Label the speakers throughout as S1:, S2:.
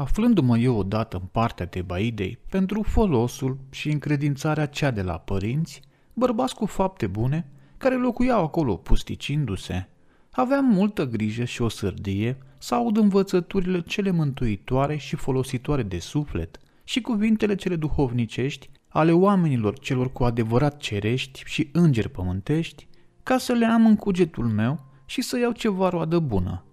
S1: aflându-mă eu odată în partea de baidei, pentru folosul și încredințarea cea de la părinți, bărbați cu fapte bune, care locuiau acolo pusticindu-se, aveam multă grijă și o sârdie să aud învățăturile cele mântuitoare și folositoare de suflet și cuvintele cele duhovnicești ale oamenilor celor cu adevărat cerești și îngeri pământești, ca să le am în cugetul meu și să iau ceva roadă bună,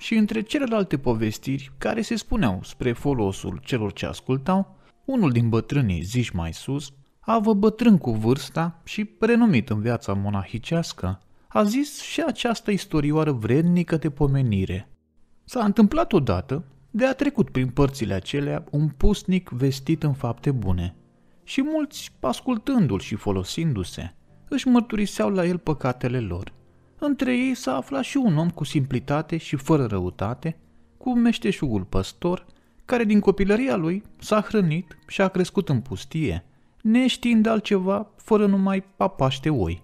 S1: și între celelalte povestiri care se spuneau spre folosul celor ce ascultau, unul din bătrânii zici mai sus, avă bătrân cu vârsta și prenumit în viața monahicească, a zis și această istorioară vrednică de pomenire. S-a întâmplat odată de a trecut prin părțile acelea un pusnic vestit în fapte bune și mulți, ascultându-l și folosindu-se, își mărturiseau la el păcatele lor – între ei s-a aflat și un om cu simplitate și fără răutate, cu meșteșugul păstor, care din copilăria lui s-a hrănit și a crescut în pustie, neștiind altceva fără numai papaște oi.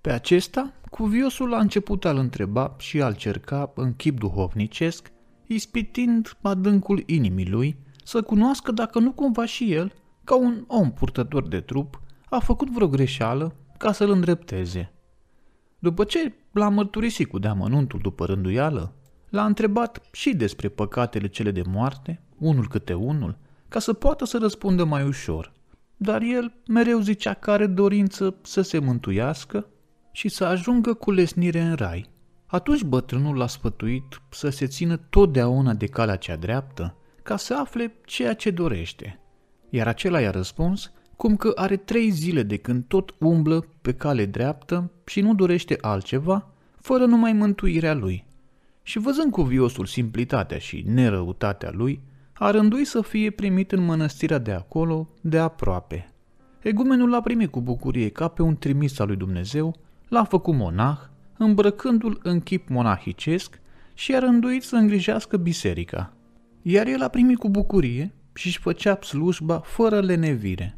S1: Pe acesta, cuviosul a început a-l întreba și a-l cerca în chip duhovnicesc, ispitind adâncul inimii lui să cunoască dacă nu cumva și el, ca un om purtător de trup, a făcut vreo greșeală ca să-l îndrepteze. După ce l-a mărturisit cu deamănuntul după rânduială, l-a întrebat și despre păcatele cele de moarte, unul câte unul, ca să poată să răspundă mai ușor. Dar el mereu zicea că are dorință să se mântuiască și să ajungă cu lesnire în rai. Atunci bătrânul l-a sfătuit să se țină totdeauna de calea cea dreaptă, ca să afle ceea ce dorește. Iar acela i-a răspuns cum că are trei zile de când tot umblă pe cale dreaptă și nu dorește altceva, fără numai mântuirea lui. Și văzând viosul simplitatea și nerăutatea lui, a rânduit să fie primit în mănăstirea de acolo, de aproape. Egumenul l-a primit cu bucurie ca pe un trimis al lui Dumnezeu, l-a făcut monah, îmbrăcându-l în chip monahicesc și a rânduit să îngrijească biserica. Iar el a primit cu bucurie și își făcea slujba fără lenevire.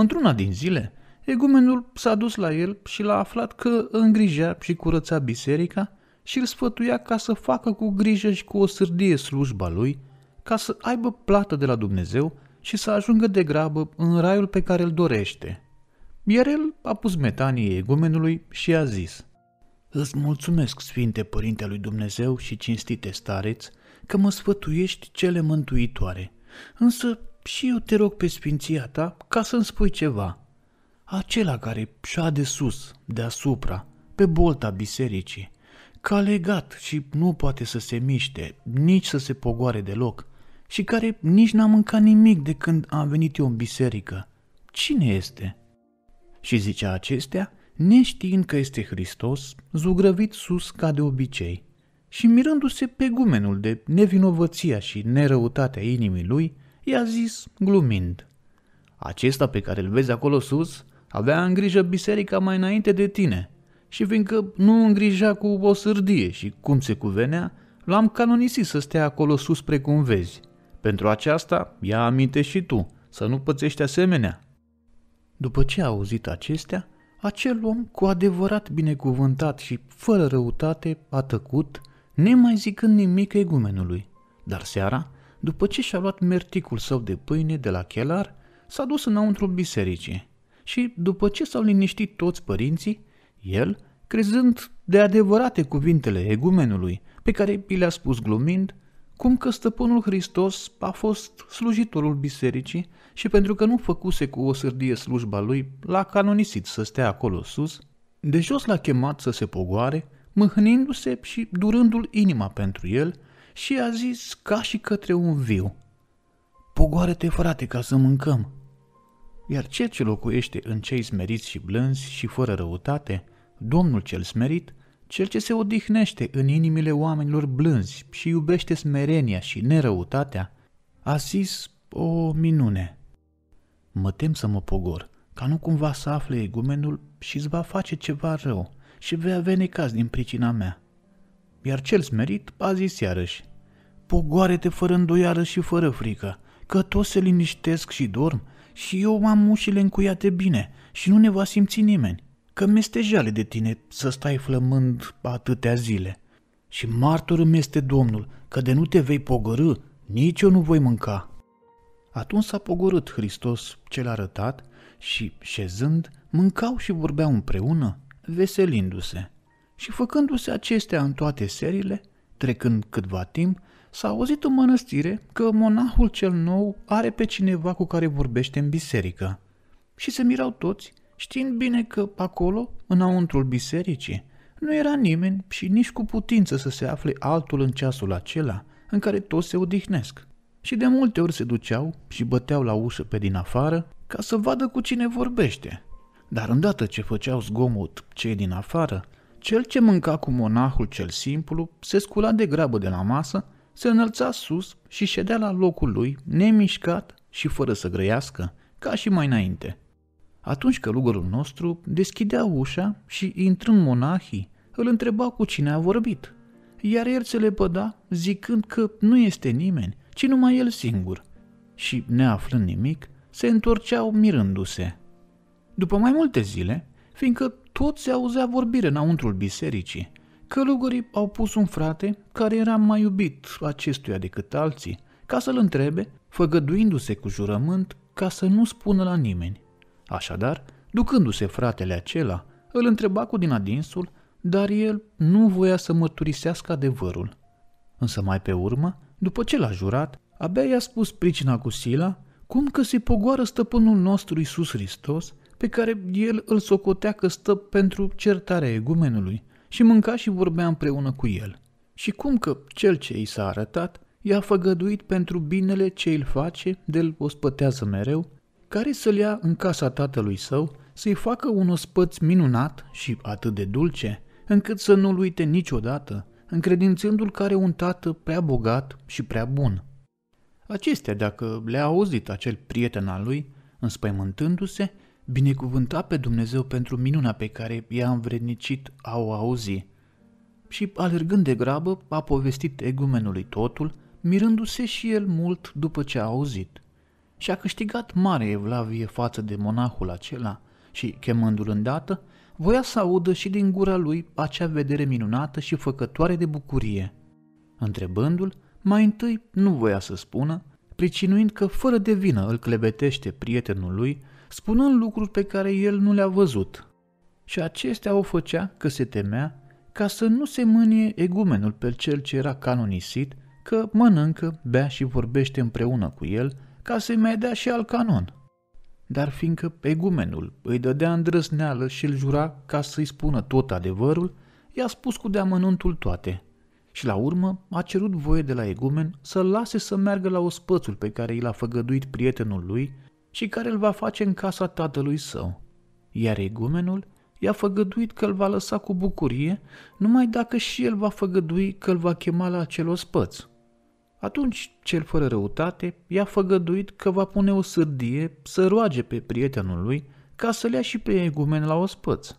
S1: Într-una din zile, egumenul s-a dus la el și l-a aflat că îngrijea și curăța biserica și îl sfătuia ca să facă cu grijă și cu o sârdie slujba lui, ca să aibă plată de la Dumnezeu și să ajungă de grabă în raiul pe care îl dorește. Iar el a pus metanie egumenului și a zis, Îți mulțumesc, Sfinte Părinte lui Dumnezeu și cinstite stareți, că mă sfătuiești cele mântuitoare, însă și eu te rog pe sfinția ta ca să-mi spui ceva. Acela care de sus, deasupra, pe bolta bisericii, ca legat și nu poate să se miște, nici să se pogoare deloc, și care nici n-a mâncat nimic de când am venit eu în biserică. Cine este? Și zicea acestea, neștiind că este Hristos, zugrăvit sus ca de obicei. Și mirându-se pe gumenul de nevinovăția și nerăutatea inimii lui, I-a zis, glumind, acesta pe care îl vezi acolo sus avea în grijă biserica mai înainte de tine și fiindcă nu îngrija cu o sârdie și cum se cuvenea, l-am canonisit să stea acolo sus precum vezi. Pentru aceasta, ia aminte și tu, să nu pățești asemenea. După ce a auzit acestea, acel om cu adevărat binecuvântat și fără răutate a tăcut, nemai zicând nimic egumenului. Dar seara, după ce și-a luat merticul său de pâine de la chelar, s-a dus înăuntru bisericii și, după ce s-au liniștit toți părinții, el, crezând de adevărate cuvintele egumenului pe care i le-a spus glumind, cum că stăpânul Hristos a fost slujitorul bisericii și pentru că nu făcuse cu o sârdie slujba lui, l-a canonisit să stea acolo sus, de jos l-a chemat să se pogoare, mâhnindu-se și durându-l inima pentru el, și a zis ca și către un viu. Pogoară-te, frate, ca să mâncăm. Iar cel ce locuiește în cei smeriți și blânzi și fără răutate, Domnul cel smerit, cel ce se odihnește în inimile oamenilor blânzi și iubește smerenia și nerăutatea, a zis o minune. Mă tem să mă pogor, ca nu cumva să afle egumenul și îți va face ceva rău și vei avea necaz din pricina mea. Iar cel smerit a zis iarăși, Pogoare-te fără îndoială și fără frică, că toți se liniștesc și dorm și eu am ușile încuiate bine și nu ne va simți nimeni, că mestejale de tine să stai flămând atâtea zile. Și martor îmi este Domnul că de nu te vei pogorâ, nici eu nu voi mânca. Atunci s-a pogorât Hristos cel arătat și, șezând, mâncau și vorbeau împreună, veselindu-se. Și făcându-se acestea în toate serile, trecând câtva timp, S-a auzit în mănăstire că monahul cel nou are pe cineva cu care vorbește în biserică. Și se mirau toți, știind bine că acolo, înăuntrul bisericii, nu era nimeni și nici cu putință să se afle altul în ceasul acela în care toți se odihnesc. Și de multe ori se duceau și băteau la ușă pe din afară ca să vadă cu cine vorbește. Dar îndată ce făceau zgomot cei din afară, cel ce mânca cu monahul cel simplu se scula de grabă de la masă se înălța sus și ședea la locul lui, nemișcat și fără să grăiască, ca și mai înainte. Atunci călugărul nostru deschidea ușa și, intrând monahii, îl întreba cu cine a vorbit, iar el se lepăda zicând că nu este nimeni, ci numai el singur. Și, neaflând nimic, se întorceau mirându-se. După mai multe zile, fiindcă tot se auzea vorbire înăuntrul bisericii, Călugării au pus un frate care era mai iubit acestuia decât alții, ca să-l întrebe, făgăduindu-se cu jurământ ca să nu spună la nimeni. Așadar, ducându-se fratele acela, îl întreba cu din adinsul, dar el nu voia să mărturisească adevărul. Însă mai pe urmă, după ce l-a jurat, abia i-a spus pricina cu Sila, cum că se pogoară stăpânul nostru Isus Hristos, pe care el îl socotea că stă pentru certarea egumenului, și mânca și vorbea împreună cu el. Și cum că cel ce i s-a arătat i-a făgăduit pentru binele ce îl face, de-l ospătează mereu, care să-l ia în casa tatălui său, să-i facă un ospăț minunat și atât de dulce, încât să nu-l uite niciodată, încredințându-l care un tată prea bogat și prea bun. Acestea, dacă le-a auzit acel prieten al lui, înspăimântându-se, binecuvânta pe Dumnezeu pentru minuna pe care i-a învrednicit a o auzi. Și alergând de grabă, a povestit egumenului totul, mirându-se și el mult după ce a auzit. Și a câștigat mare evlavie față de monahul acela și, chemându-l îndată, voia să audă și din gura lui acea vedere minunată și făcătoare de bucurie. Întrebându-l, mai întâi nu voia să spună, pricinuind că fără de vină îl clebetește prietenul lui spunând lucruri pe care el nu le-a văzut. Și acestea o făcea că se temea ca să nu se mânie egumenul pe cel ce era canonisit, că mănâncă, bea și vorbește împreună cu el, ca să-i mai dea și al canon. Dar fiindcă egumenul îi dădea îndrăzneală și îl jura ca să-i spună tot adevărul, i-a spus cu deamănuntul toate. Și la urmă a cerut voie de la egumen să l lase să meargă la ospățul pe care i l-a făgăduit prietenul lui, ci care îl va face în casa tatălui său. Iar egumenul i-a făgăduit că îl va lăsa cu bucurie, numai dacă și el va făgădui că îl va chema la acel ospăț. Atunci, cel fără răutate, i-a făgăduit că va pune o sârdie să roage pe prietenul lui ca să-l ia și pe egumen la ospăț.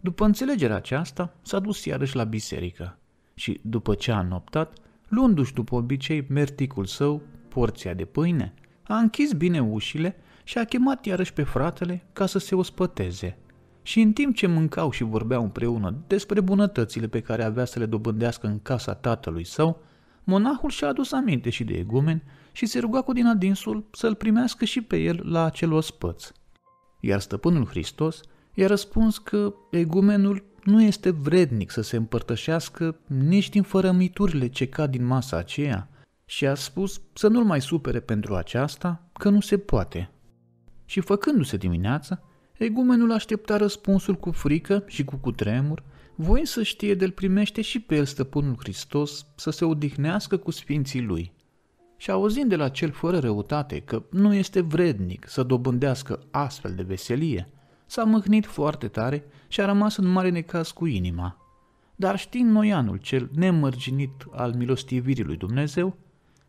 S1: După înțelegerea aceasta, s-a dus iarăși la biserică și, după ce a noptat, luându-și după obicei merticul său, porția de pâine, a închis bine ușile și a chemat iarăși pe fratele ca să se ospăteze. Și în timp ce mâncau și vorbeau împreună despre bunătățile pe care avea să le dobândească în casa tatălui său, monahul și-a adus aminte și de egumen și se ruga cu din adinsul să-l primească și pe el la acel ospăț. Iar stăpânul Hristos i-a răspuns că egumenul nu este vrednic să se împărtășească nici din fărămiturile ce cad din masa aceea, și a spus să nu-l mai supere pentru aceasta, că nu se poate. Și făcându-se dimineață, egumenul aștepta răspunsul cu frică și cu cutremur, voind să știe de-l primește și pe el stăpânul Hristos să se odihnească cu sfinții lui. Și auzind de la cel fără răutate că nu este vrednic să dobândească astfel de veselie, s-a mâhnit foarte tare și a rămas în mare necaz cu inima. Dar știind noianul cel nemărginit al milostivirii lui Dumnezeu,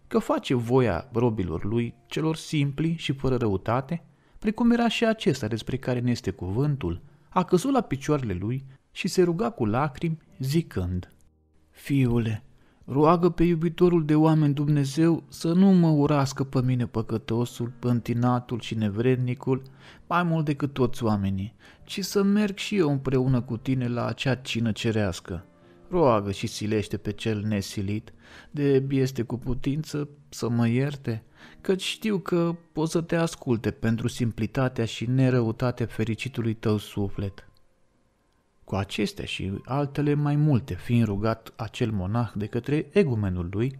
S1: că face voia robilor lui, celor simpli și fără răutate, precum era și acesta despre care ne este cuvântul, a căzut la picioarele lui și se ruga cu lacrimi, zicând, Fiule, roagă pe iubitorul de oameni Dumnezeu să nu mă urască pe mine păcătosul, pântinatul și nevrednicul, mai mult decât toți oamenii, ci să merg și eu împreună cu tine la acea cină cerească, roagă și silește pe cel nesilit, de este cu putință să mă ierte, căci știu că o să te asculte pentru simplitatea și nerăutatea fericitului tău suflet. Cu acestea și altele mai multe fiind rugat acel monah de către egumenul lui,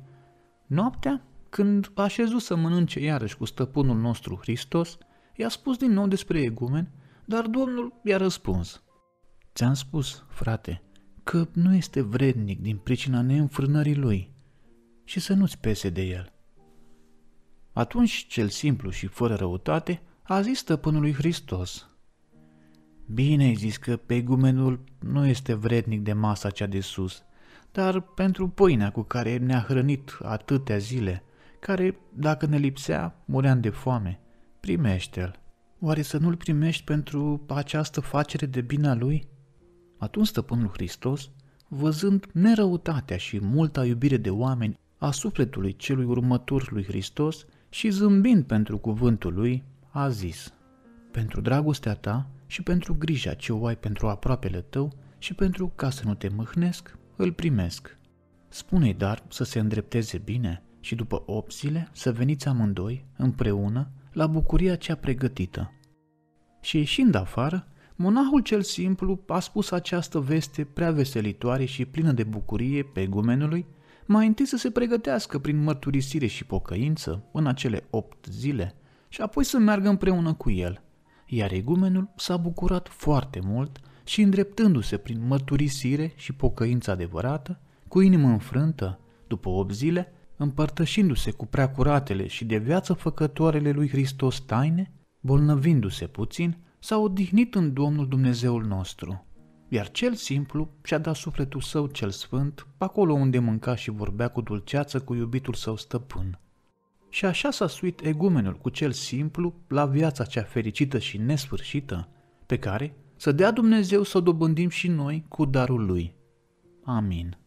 S1: noaptea, când așezu să mănânce iarăși cu stăpânul nostru Hristos, i-a spus din nou despre egumen, dar domnul i-a răspuns. Ți-am spus, frate, că nu este vrednic din pricina neînfrânării lui și să nu-ți pese de el. Atunci cel simplu și fără răutate a zis stăpânului Hristos, Bine ai zis că pegumenul nu este vrednic de masa cea de sus, dar pentru pâinea cu care ne-a hrănit atâtea zile, care, dacă ne lipsea, muream de foame, primește-l. Oare să nu-l primești pentru această facere de bine a lui?" Atunci Stăpânul Hristos, văzând nerăutatea și multa iubire de oameni a sufletului celui următor lui Hristos și zâmbind pentru cuvântul lui, a zis, Pentru dragostea ta și pentru grija ce o ai pentru aproapele tău și pentru ca să nu te mâhnesc, îl primesc. Spune-i dar să se îndrepteze bine și după opt zile să veniți amândoi, împreună, la bucuria cea pregătită. Și ieșind afară, Monahul cel simplu a spus această veste prea veselitoare și plină de bucurie pe gumenului, mai întâi să se pregătească prin mărturisire și pocăință în acele opt zile și apoi să meargă împreună cu el. Iar egumenul s-a bucurat foarte mult și îndreptându-se prin mărturisire și pocăință adevărată, cu inimă înfrântă, după opt zile, împărtășindu-se cu preacuratele și de viață făcătoarele lui Hristos taine, bolnăvindu-se puțin, s-a odihnit în Domnul Dumnezeul nostru, iar cel simplu și-a dat sufletul său cel sfânt acolo unde mânca și vorbea cu dulceață cu iubitul său stăpân. Și așa s-a suit egumenul cu cel simplu la viața cea fericită și nesfârșită, pe care să dea Dumnezeu să o dobândim și noi cu darul lui. Amin.